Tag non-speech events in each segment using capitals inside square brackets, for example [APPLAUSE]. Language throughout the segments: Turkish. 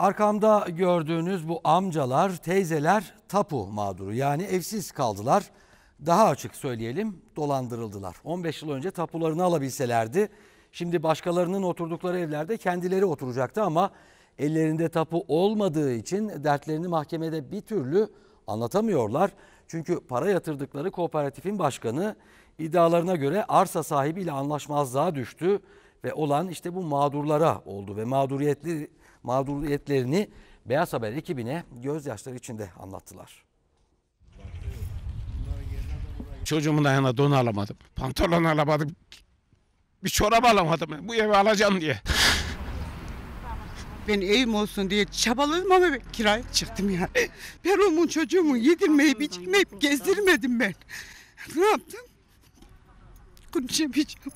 Arkamda gördüğünüz bu amcalar, teyzeler tapu mağduru yani evsiz kaldılar. Daha açık söyleyelim dolandırıldılar. 15 yıl önce tapularını alabilselerdi şimdi başkalarının oturdukları evlerde kendileri oturacaktı ama ellerinde tapu olmadığı için dertlerini mahkemede bir türlü anlatamıyorlar. Çünkü para yatırdıkları kooperatifin başkanı iddialarına göre arsa sahibiyle anlaşmazlığa düştü ve olan işte bu mağdurlara oldu ve mağduriyetli mağduriyetlerini Beyaz Haber ekibine gözyaşları içinde anlattılar. Çocuğumun ayağına don alamadım. Pantolon alamadım. Bir çorap alamadım. Bu evi alacağım diye. [LAUGHS] Ben evim olsun diye çabaladım ama kiraya çıktım ya. Ben onun çocuğumu yedirmeyi içirmeyip gezdirmedim ben. Ne yaptım? Konuşamayacağım.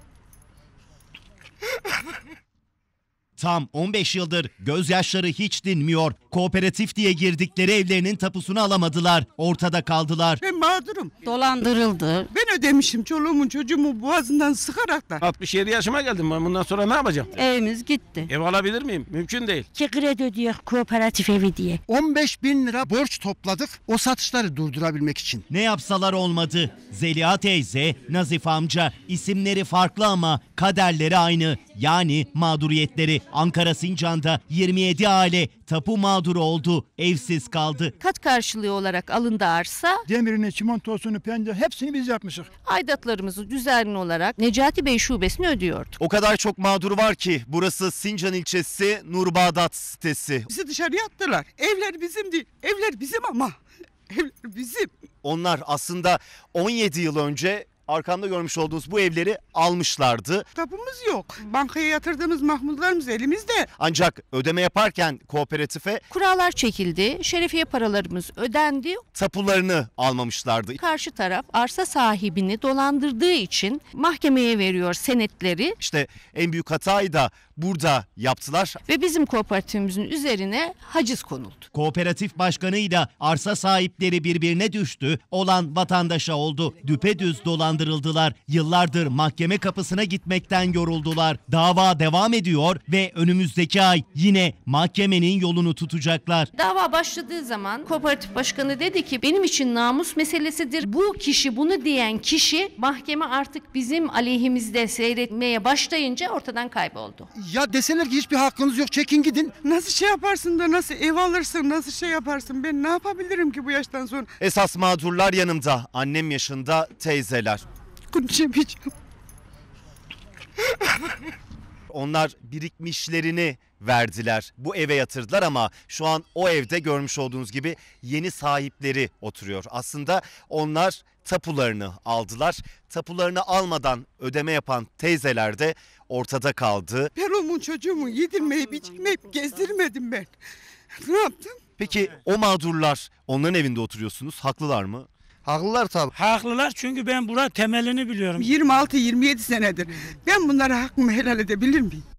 Tam 15 yıldır gözyaşları hiç dinmiyor. Kooperatif diye girdikleri evlerinin tapusunu alamadılar. Ortada kaldılar. Ben mağdurum. Dolandırıldı. Ben ödemişim çoluğumun çocuğumu boğazından sıkarak da. 67 yaşıma geldim ben bundan sonra ne yapacağım? Evimiz gitti. Ev alabilir miyim? Mümkün değil. Ki kredi ödüyor kooperatif evi diye. 15 bin lira borç topladık o satışları durdurabilmek için. Ne yapsalar olmadı. Zeliha teyze, Nazif amca isimleri farklı ama kaderleri aynı. Yani mağduriyetleri Ankara Sincan'da 27 aile tapu mağduru oldu. Evsiz kaldı. Kat karşılığı olarak alındı arsa. Demirini, çimentosunu, pencere hepsini biz yapmışız. Aidatlarımızı düzenli olarak Necati Bey şubesini ödüyorduk. O kadar çok mağdur var ki burası Sincan ilçesi Nurbağdat sitesi. Bizi dışarı attılar. Evler bizim değil. Evler bizim ama. [LAUGHS] Evler bizim. Onlar aslında 17 yıl önce arkamda görmüş olduğunuz bu evleri almışlardı. Tapımız yok. Bankaya yatırdığımız mahmutlarımız elimizde. Ancak ödeme yaparken kooperatife Kurallar çekildi, şerefiye paralarımız ödendi. tapularını almamışlardı. Karşı taraf arsa sahibini dolandırdığı için mahkemeye veriyor senetleri. İşte en büyük hatayı da burada yaptılar. Ve bizim kooperatifimizin üzerine haciz konuldu. Kooperatif başkanıyla arsa sahipleri birbirine düştü, olan vatandaşa oldu. Düpedüz dolandırıldılar. Yıllardır mahkeme kapısına gitmekten yoruldular. Dava devam ediyor ve önümüzdeki ay yine mahkemenin yolunu tutacaklar. Dava başladığı zaman kooperatif başkanı dedi ki benim için namus meselesidir. Bu kişi bunu diyen kişi mahkeme artık bizim aleyhimizde seyretmeye başlayınca ortadan kayboldu. Ya deseler ki hiçbir hakkınız yok çekin gidin. Nasıl şey yaparsın da nasıl ev alırsın nasıl şey yaparsın ben ne yapabilirim ki bu yaştan sonra? Esas mağdurlar yanımda. Annem yaşında teyzeler. Konuşamayacağım. Onlar birikmişlerini verdiler. Bu eve yatırdılar ama şu an o evde görmüş olduğunuz gibi yeni sahipleri oturuyor. Aslında onlar tapularını aldılar. Tapularını almadan ödeme yapan teyzeler de ortada kaldı. Peron'un çocuğumu yedirmeyi içirmeyip gezdirmedim ben. ne yaptım? Peki o mağdurlar onların evinde oturuyorsunuz. Haklılar mı? Haklılar tabi. Haklılar çünkü ben burada temelini biliyorum. 26-27 senedir. Ben bunlara hakkımı helal edebilir miyim?